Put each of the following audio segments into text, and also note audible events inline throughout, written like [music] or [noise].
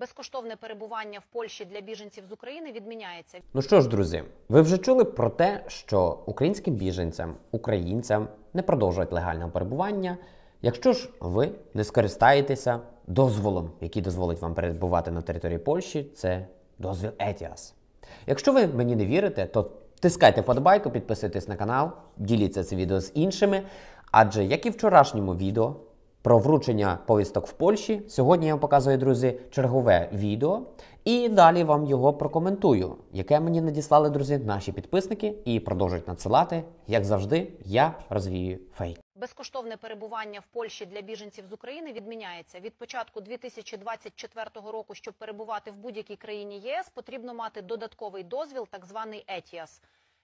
Безкоштовне перебування в Польщі для біженців з України відміняється. Ну що ж, друзі, ви вже чули про те, що українським біженцям, українцям не продовжують легального перебування, якщо ж ви не скористаєтеся дозволом, який дозволить вам перебувати на території Польщі, це дозвіл ETIAS. Якщо ви мені не вірите, то тискайте вподобайку, підписуйтесь на канал, діліться це відео з іншими. Адже як і вчорашньому відео, про вручення повісток в Польщі. Сьогодні я вам показую, друзі, чергове відео. І далі вам його прокоментую, яке мені надіслали, друзі, наші підписники і продовжують надсилати. Як завжди, я розвію фейк. Безкоштовне перебування в Польщі для біженців з України відміняється від початку 2024 року. Щоб перебувати в будь-якій країні ЄС, потрібно мати додатковий дозвіл, так званий ЕТІАС.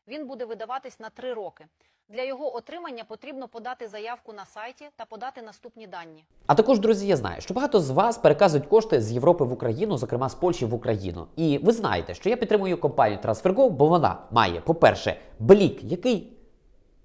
Він буде видаватись на три роки. Для його отримання потрібно подати заявку на сайті та подати наступні дані. А також, друзі, я знаю, що багато з вас переказують кошти з Європи в Україну, зокрема з Польщі в Україну. І ви знаєте, що я підтримую компанію TransferGo, бо вона має, по-перше, блік, який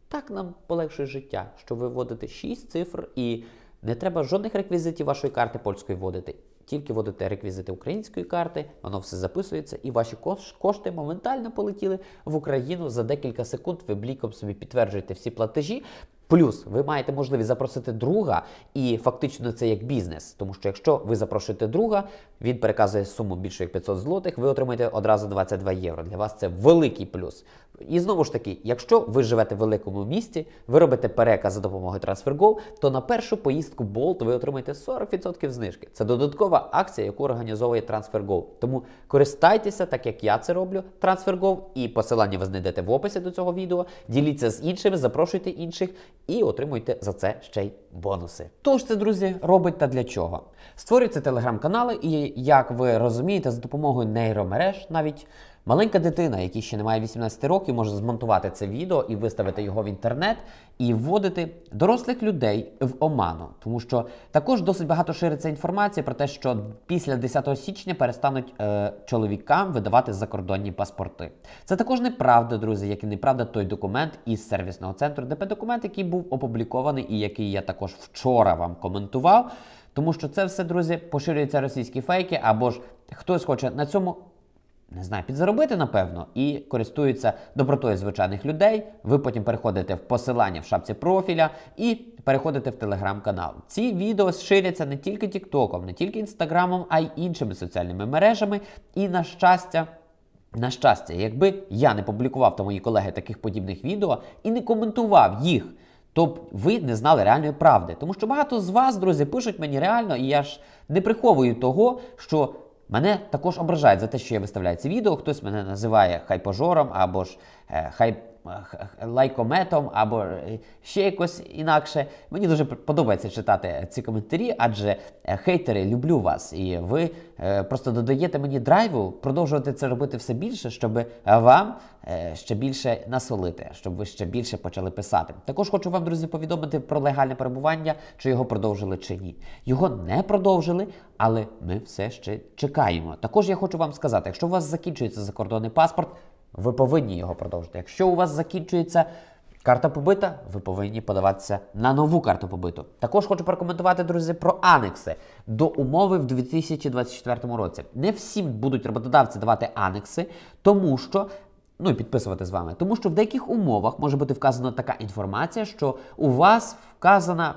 так нам полегшує життя, що ви вводите 6 цифр і. Не треба жодних реквізитів вашої карти польської вводити тільки вводите реквізити української карти, воно все записується, і ваші кошти моментально полетіли в Україну за декілька секунд. Ви бліком собі підтверджуєте всі платежі. Плюс ви маєте можливість запросити друга, і фактично це як бізнес. Тому що якщо ви запрошуєте друга, він переказує суму більше як 500 злотих, ви отримаєте одразу 22 євро. Для вас це великий плюс. І знову ж таки, якщо ви живете в великому місті, ви робите переказ за допомогою TransferGo, то на першу поїздку Bolt ви отримаєте 40% знижки. Це додаткова акція, яку організовує TransferGo. Тому користайтеся, так як я це роблю. TransferGo, і посилання ви знайдете в описі до цього відео. Діліться з іншими, запрошуйте інших і отримуйте за це ще й бонуси. Тож це, друзі, робить та для чого? Створюються телеграм-канали, і як ви розумієте, за допомогою нейромереж навіть Маленька дитина, якій ще не має 18 років, може змонтувати це відео і виставити його в інтернет і вводити дорослих людей в оману, тому що також досить багато шириться інформація про те, що після 10 січня перестануть е, чоловікам видавати закордонні паспорти. Це також неправда, друзі, як і неправда той документ із сервісного центру, ДП документ, який був опублікований і який я також вчора вам коментував. Тому що це все, друзі, поширюються російські фейки, або ж хтось хоче на цьому не знаю, підзаробити, напевно, і користуються добротою звичайних людей. Ви потім переходите в посилання в шапці профіля і переходите в телеграм-канал. Ці відео ширяться не тільки Тіктоком, не тільки інстаграмом, а й іншими соціальними мережами. І, на щастя, на щастя, якби я не публікував та мої колеги таких подібних відео і не коментував їх. То б ви не знали реальної правди, тому що багато з вас, друзі, пишуть мені реально, і я ж не приховую того, що Мене також ображають за те, що я виставляю це відео. Хтось мене називає хайпожором або ж е, хайп лайкометом або е, ще якось інакше. Мені дуже подобається читати ці коментарі, адже е, хейтери люблю вас, і ви е, просто додаєте мені драйву, продовжувати це робити все більше, щоб вам ще більше насолити, щоб ви ще більше почали писати. Також хочу вам, друзі, повідомити про легальне перебування, чи його продовжили чи ні. Його не продовжили, але ми все ще чекаємо. Також я хочу вам сказати, якщо у вас закінчується закордонний паспорт ви повинні його продовжити. Якщо у вас закінчується карта побита, ви повинні подаватися на нову карту побиту. Також хочу прокоментувати, друзі, про анекси до умови в 2024 році. Не всім будуть роботодавці давати анекси, тому що. Ну і підписувати з вами, тому що в деяких умовах може бути вказана така інформація, що у вас вказана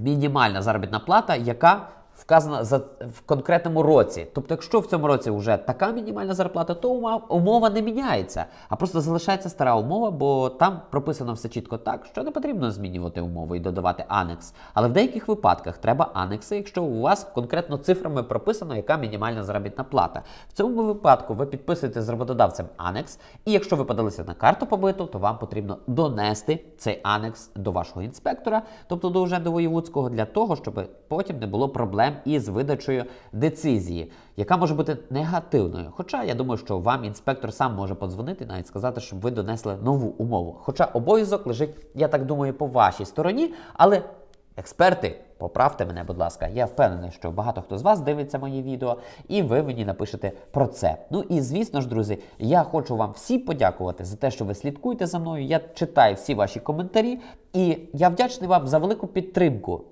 мінімальна заробітна плата, яка вказана за в конкретному році. Тобто, якщо в цьому році вже така мінімальна зарплата, то умова, умова не міняється, а просто залишається стара умова, бо там прописано все чітко так, що не потрібно змінювати умови і додавати анекс. Але в деяких випадках треба анекси, якщо у вас конкретно цифрами прописано, яка мінімальна заробітна плата. В цьому випадку ви підписуєте з роботодавцем анекс, і якщо ви подалися на карту побиту, то вам потрібно донести цей анекс до вашого інспектора, тобто до уже до Воєвудського, для того, щоб потім не було проблем проблем із видачею децизії, яка може бути негативною. Хоча я думаю, що вам інспектор сам може подзвонити, навіть сказати, щоб ви донесли нову умову. Хоча обов'язок лежить, я так думаю, по вашій стороні, але. Експерти, поправте мене, будь ласка. Я впевнений, що багато хто з вас дивиться мої відео, і ви мені напишете про це. Ну і звісно ж, друзі, я хочу вам всі подякувати за те, що ви слідкуєте за мною. Я читаю всі ваші коментарі, і я вдячний вам за велику підтримку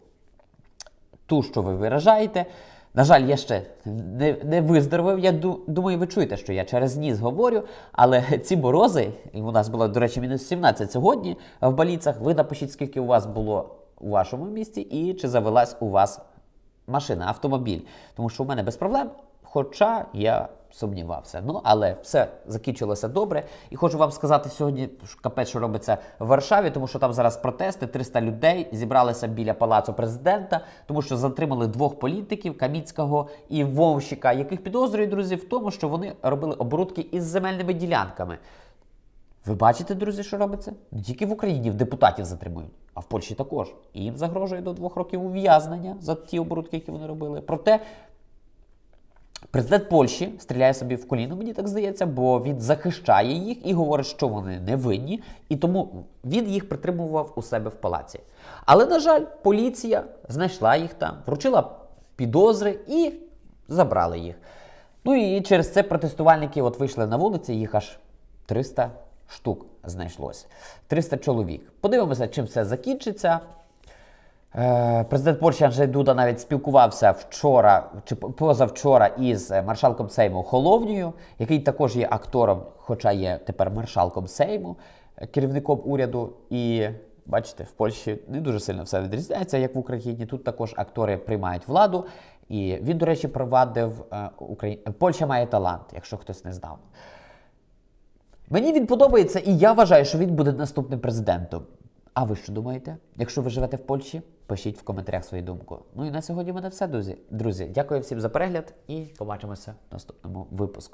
ту, що ви виражаєте. На жаль, я ще не не виздоровив. Я думаю, ви чуєте, що я через ніс говорю. Але [laughs] ці морози, і у нас було, до речі, мінус 17 сьогодні в баліцах. Ви напишіть, скільки у вас було у вашому місті, і чи завелась у вас машина, автомобіль. Тому що у мене без проблем Хоча я сумнівався. Ну, але все закінчилося добре. І хочу вам сказати сьогодні, капець, що робиться в Варшаві, тому що там зараз протести. 300 людей зібралися біля палацу президента, тому що затримали двох політиків Каміцького і Вовщика, яких підозрюють друзі в тому, що вони робили оборудки із земельними ділянками. Ви бачите, друзі, що робиться? Не тільки в Україні в депутатів затримують, а в Польщі також. І їм загрожує до двох років ув'язнення за ті оборудки, які вони робили. Проте Президент Польщі стріляє собі в коліно, мені так здається, бо він захищає їх і говорить, що вони не винні, і тому він їх притримував у себе в палаці. Але, на жаль, поліція знайшла їх там, вручила підозри і забрали їх. Ну і через це протестувальники от вийшли на вулиці, їх аж 300 штук знайшлося. 300 чоловік. Подивимося, чим все закінчиться. Е, президент Польщі Анджей Дуда навіть спілкувався вчора чи позавчора із е, маршалком Сейму Холовнію, який також є актором, хоча є тепер маршалком Сейму, е, керівником уряду. І бачите, в Польщі не дуже сильно все відрізняється, як в Україні. Тут також актори приймають владу. І він, до речі, провадив Україну. Польща має талант, якщо хтось не знав. Мені він подобається, і я вважаю, що він буде наступним президентом. А ви що думаєте? Якщо ви живете в Польщі, пишіть в коментарях свою думку. Ну і на сьогодні в мене все, друзі. Друзі, дякую всім за перегляд і побачимося в наступному випуску.